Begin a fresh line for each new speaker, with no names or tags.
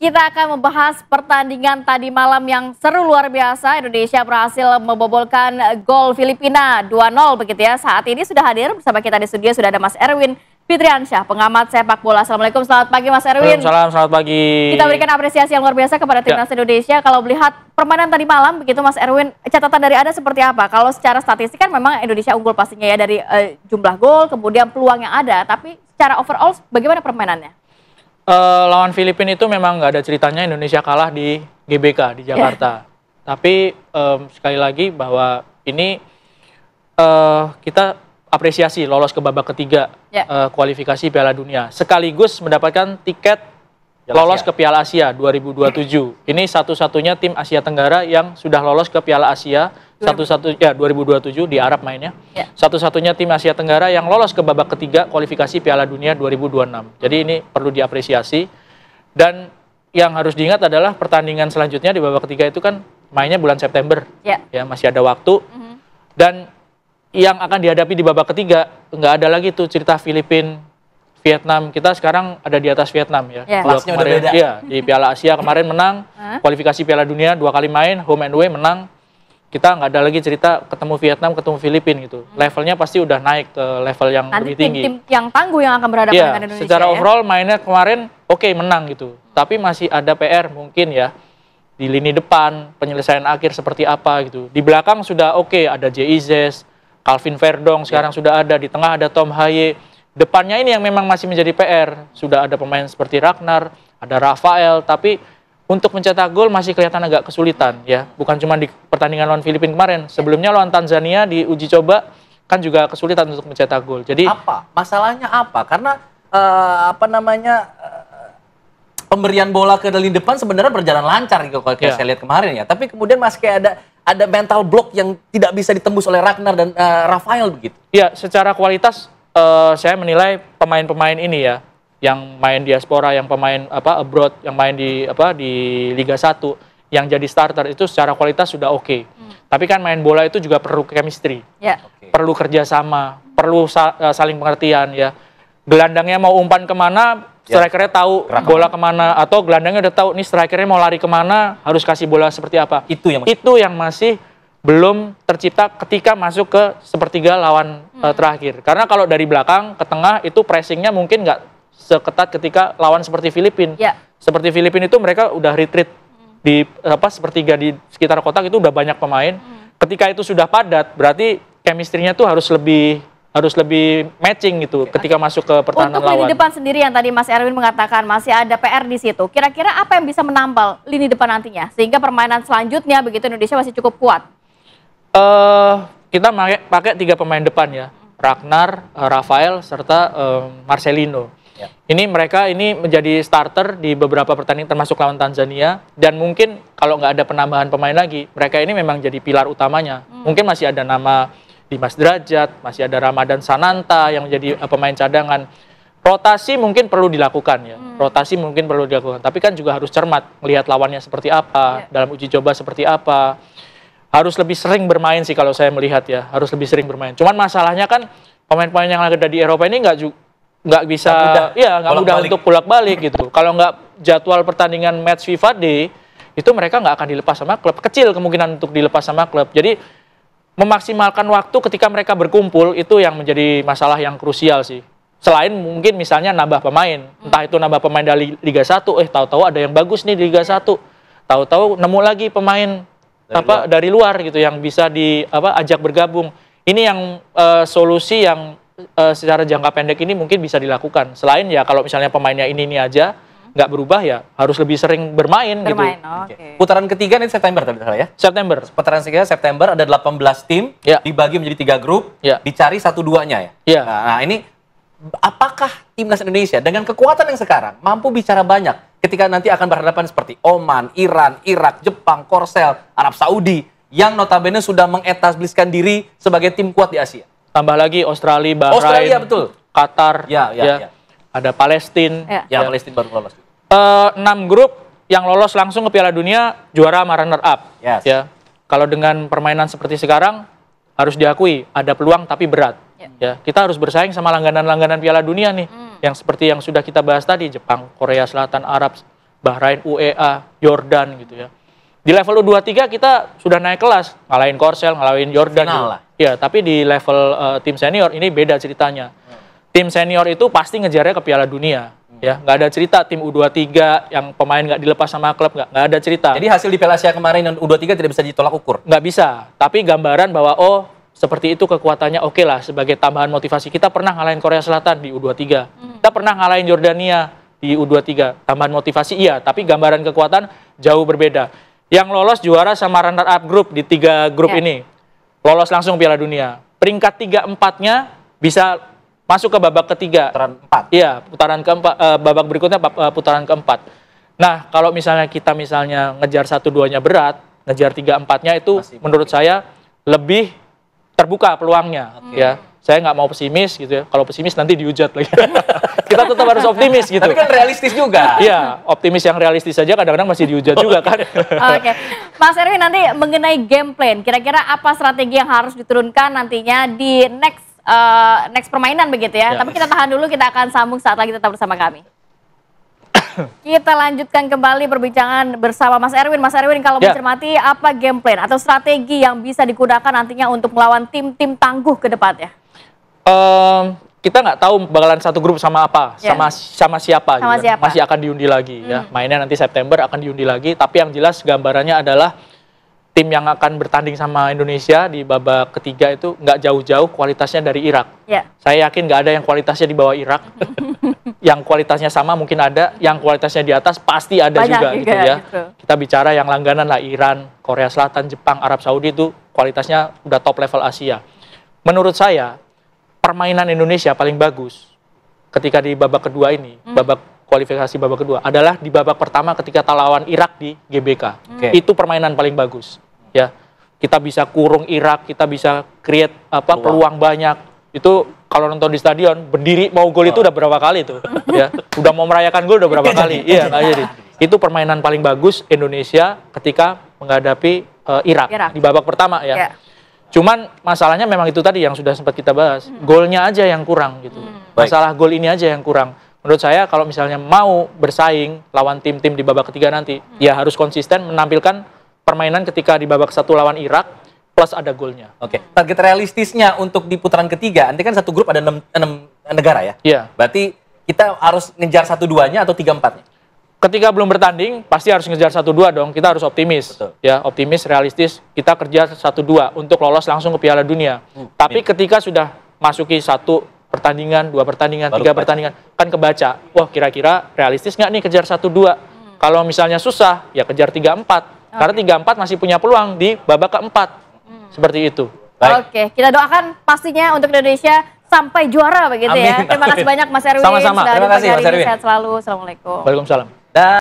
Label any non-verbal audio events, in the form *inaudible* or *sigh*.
Kita akan membahas pertandingan tadi malam yang seru luar biasa. Indonesia berhasil membobolkan gol Filipina 2-0 begitu ya. Saat ini sudah hadir bersama kita di studio sudah ada Mas Erwin Fitriansyah, pengamat sepak bola. Assalamualaikum, selamat pagi Mas Erwin. Salam,
selamat pagi. Kita berikan
apresiasi yang luar biasa kepada ya. timnas ya. Indonesia. Kalau melihat permainan tadi malam, begitu Mas Erwin, catatan dari Anda seperti apa? Kalau secara statistik kan memang Indonesia unggul pastinya ya dari eh, jumlah gol, kemudian peluang yang ada. Tapi secara overall, bagaimana permainannya?
uh, lawan Filipina itu memang nggak ada ceritanya Indonesia kalah di GBK di iya. Jakarta. Yeah. Tapi um, sekali lagi bahwa ini uh, kita apresiasi lolos ke babak ketiga yeah. Ya. uh, kualifikasi Piala Dunia, sekaligus mendapatkan tiket lolos ke Piala Asia 2027. Ini satu-satunya tim Asia Tenggara yang sudah lolos ke Piala Asia satu-satu ya 2027 di Arab mainnya. Ya. Satu-satunya tim Asia Tenggara yang lolos ke babak ketiga kualifikasi Piala Dunia 2026. Jadi ini perlu diapresiasi. Dan yang harus diingat adalah pertandingan selanjutnya di babak ketiga itu kan mainnya bulan September. Ya, ya masih ada waktu. Mm -hmm. Dan yang akan dihadapi di babak ketiga nggak ada lagi tuh cerita Filipina Vietnam kita sekarang ada di atas Vietnam ya. Yeah. Iya. kemarin udah beda. ya di Piala Asia kemarin menang, kualifikasi Piala Dunia dua kali main home and away menang. Kita nggak ada lagi cerita ketemu Vietnam, ketemu Filipina gitu. Hmm. Levelnya pasti udah naik ke level yang Nanti lebih tinggi. Tim,
yang tangguh yang akan berhadapan yeah. dengan Indonesia. Secara ya? overall
mainnya kemarin oke okay, menang gitu, tapi masih ada PR mungkin ya di lini depan penyelesaian akhir seperti apa gitu. Di belakang sudah oke okay, ada J. Calvin Verdong iya. sekarang yeah. sudah ada, di tengah ada Tom Haye depannya ini yang memang masih menjadi PR. Sudah ada pemain seperti Ragnar, ada Rafael, tapi untuk mencetak gol masih kelihatan agak kesulitan ya. Bukan cuma di pertandingan lawan Filipina kemarin, sebelumnya lawan Tanzania di uji coba kan juga kesulitan untuk mencetak gol. Jadi apa? Masalahnya apa? Karena
uh, apa
namanya uh, pemberian bola ke lini depan sebenarnya berjalan lancar gitu kalau yeah. saya lihat kemarin ya. Tapi kemudian masih kayak ada ada mental block yang tidak bisa ditembus oleh Ragnar dan uh, Rafael begitu. Ya, secara kualitas uh, saya menilai pemain-pemain ini ya yang main diaspora, yang pemain apa abroad, yang main di apa di Liga 1 yang jadi starter itu secara kualitas sudah oke. Okay. Hmm. Tapi kan main bola itu juga perlu chemistry. Yeah. Okay. Perlu kerjasama, perlu eh, saling pengertian ya. Gelandangnya mau umpan kemana, yeah. Ya. tahu bola kemana. kemana atau gelandangnya udah tahu nih strikernya mau lari kemana, harus kasih bola seperti apa. Itu yang masih. itu yang masih belum tercipta ketika masuk ke sepertiga lawan hmm. uh, terakhir. Karena kalau dari belakang ke tengah itu pressingnya mungkin nggak seketat ketika lawan seperti Filipina. Ya. Yeah. Seperti Filipina itu mereka udah retreat hmm. di apa sepertiga di sekitar kotak itu udah banyak pemain. Hmm. Ketika itu sudah padat, berarti kemistrinya tuh harus lebih harus lebih matching gitu Oke. ketika masuk ke pertahanan Untuk lawan. Untuk lini depan
sendiri yang tadi Mas Erwin mengatakan masih ada PR di situ. Kira-kira apa yang bisa menambal lini depan nantinya sehingga permainan selanjutnya begitu Indonesia masih cukup kuat?
uh, kita pakai, pakai tiga pemain depan ya, Ragnar, eh, Rafael, serta uh, Marcelino. Ya. Ini mereka ini menjadi starter di beberapa pertandingan termasuk lawan Tanzania dan mungkin kalau nggak ada penambahan pemain lagi, mereka ini memang jadi pilar utamanya. Hmm. Mungkin masih ada nama Dimas Derajat, masih ada Ramadan Sananta yang menjadi uh, pemain cadangan. Rotasi mungkin perlu dilakukan ya. Hmm. Rotasi mungkin perlu dilakukan, tapi kan juga harus cermat melihat lawannya seperti apa, ya. dalam uji coba seperti apa harus lebih sering bermain sih kalau saya melihat ya harus lebih sering bermain cuman masalahnya kan pemain-pemain yang ada di Eropa ini nggak nggak bisa gak mudah. ya nggak mudah iya, balik. untuk pulak balik gitu kalau nggak jadwal pertandingan match FIFA di itu mereka nggak akan dilepas sama klub kecil kemungkinan untuk dilepas sama klub jadi memaksimalkan waktu ketika mereka berkumpul itu yang menjadi masalah yang krusial sih selain mungkin misalnya nambah pemain entah itu nambah pemain dari Liga 1 eh tahu-tahu ada yang bagus nih di Liga 1 tahu-tahu nemu lagi pemain dari apa luar. dari luar gitu yang bisa di apa ajak bergabung. Ini yang uh, solusi yang uh, secara jangka pendek ini mungkin bisa dilakukan. Selain ya kalau misalnya pemainnya ini ini aja hmm. nggak berubah ya harus lebih sering bermain, gitu. bermain gitu. okay. Putaran ketiga ini September tadi salah ya? September. Putaran ketiga September ada 18 tim ya. dibagi menjadi tiga grup, ya. dicari satu duanya ya. ya. Nah, nah ini apakah timnas Indonesia dengan kekuatan yang sekarang mampu bicara banyak ketika nanti akan berhadapan seperti Oman, Iran, Irak, Jepang, Korsel, Arab Saudi yang notabene sudah mengetabliskan diri sebagai tim kuat di Asia. Tambah lagi Australia, Bahrain, Australia betul. Qatar, ya, ya, ya. ya. ada Palestina, ya, ya, ya. Palestina baru lolos. Uh, enam grup yang lolos langsung ke Piala Dunia juara sama runner up. Yes. Ya. Kalau dengan permainan seperti sekarang harus diakui ada peluang tapi berat. Ya. ya. Kita harus bersaing sama langganan-langganan Piala Dunia nih. Mm yang seperti yang sudah kita bahas tadi Jepang, Korea Selatan, Arab, Bahrain, UEA, Jordan gitu ya. Di level U23 kita sudah naik kelas, ngalahin Korsel, ngalahin Jordan Final gitu. lah. Ya, tapi di level uh, tim senior ini beda ceritanya. Hmm. Tim senior itu pasti ngejarnya ke Piala Dunia. Hmm. Ya, nggak ada cerita tim U23 yang pemain nggak dilepas sama klub nggak nggak ada cerita. Jadi hasil di Piala Asia kemarin dan U23 tidak bisa ditolak ukur. Nggak bisa, tapi gambaran bahwa oh seperti itu kekuatannya oke okay lah sebagai tambahan motivasi. Kita pernah ngalahin Korea Selatan di U23. Hmm. Kita pernah ngalahin Jordania di U23. Tambahan motivasi iya, tapi gambaran kekuatan jauh berbeda. Yang lolos juara sama runner up grup di tiga grup yeah. ini. Lolos langsung Piala Dunia. Peringkat tiga empatnya bisa masuk ke babak ketiga. Putaran empat. Iya, putaran keempat uh, babak berikutnya uh, putaran keempat. Nah, kalau misalnya kita misalnya ngejar satu duanya berat, ngejar tiga empatnya itu Masih menurut saya lebih terbuka peluangnya okay. Hmm. ya saya nggak mau pesimis gitu ya kalau pesimis nanti dihujat lagi *laughs* kita tetap harus optimis gitu tapi kan realistis juga iya optimis yang realistis saja kadang-kadang masih dihujat juga kan *laughs* oke
okay. mas Erwin nanti mengenai game plan kira-kira apa strategi yang harus diturunkan nantinya di next uh, next permainan begitu ya. ya. Tapi kita tahan dulu, kita akan sambung saat lagi tetap bersama kami. Kita lanjutkan kembali perbincangan bersama Mas Erwin. Mas Erwin, kalau ya. mencermati apa game plan atau strategi yang bisa digunakan nantinya untuk melawan tim-tim tangguh ke depannya?
Um, kita nggak tahu bakalan satu grup sama apa, ya. sama sama siapa, sama gitu ya. siapa, masih akan diundi lagi ya. hmm. ya. Mainnya nanti September akan diundi lagi. Tapi yang jelas gambarannya adalah tim yang akan bertanding sama Indonesia di babak ketiga itu nggak jauh-jauh kualitasnya dari Irak. Yeah. Saya yakin nggak ada yang kualitasnya di bawah Irak. *laughs* yang kualitasnya sama mungkin ada, yang kualitasnya di atas pasti ada juga, juga gitu ya. Gitu. Kita bicara yang langganan lah Iran, Korea Selatan, Jepang, Arab Saudi itu kualitasnya udah top level Asia. Menurut saya permainan Indonesia paling bagus ketika di babak kedua ini, hmm. babak kualifikasi babak kedua adalah di babak pertama ketika lawan Irak di GBK. Okay. Itu permainan paling bagus. Ya. Kita bisa kurung Irak, kita bisa create apa peluang, peluang banyak. Itu kalau nonton di stadion berdiri mau gol itu udah berapa kali tuh ya. Udah mau merayakan gol udah berapa kali. Iya, jadi itu permainan paling bagus Indonesia ketika menghadapi uh, Irak, Irak di babak pertama ya. Yeah. Cuman masalahnya memang itu tadi yang sudah sempat kita bahas. Hmm. Golnya aja yang kurang gitu. Hmm. Masalah gol ini aja yang kurang menurut saya kalau misalnya mau bersaing lawan tim-tim di babak ketiga nanti, hmm. ya harus konsisten menampilkan permainan ketika di babak satu lawan Irak plus ada golnya. Oke, okay. target realistisnya untuk di putaran ketiga, nanti kan satu grup ada enam, enam negara ya? Iya. Yeah. Berarti kita harus ngejar satu duanya atau tiga empatnya? Ketika belum bertanding, pasti harus ngejar satu dua dong. Kita harus optimis, Betul. ya optimis, realistis. Kita kerja satu dua untuk lolos langsung ke Piala Dunia. Hmm. Tapi ketika sudah masuki satu pertandingan, dua pertandingan, Baru tiga kebaca. pertandingan, kan kebaca. Wah kira-kira realistis nggak nih kejar satu dua? Hmm. Kalau misalnya susah, ya kejar tiga empat. Okay. Karena tiga empat masih punya peluang di babak keempat, hmm. seperti itu. Oke,
Oke, kita doakan pastinya untuk Indonesia sampai juara begitu ya. amin, ya. Terima kasih banyak Mas Erwin. Sama-sama. Terima kasih Mas Erwin. Sehat selalu. Assalamualaikum.
Waalaikumsalam. Dan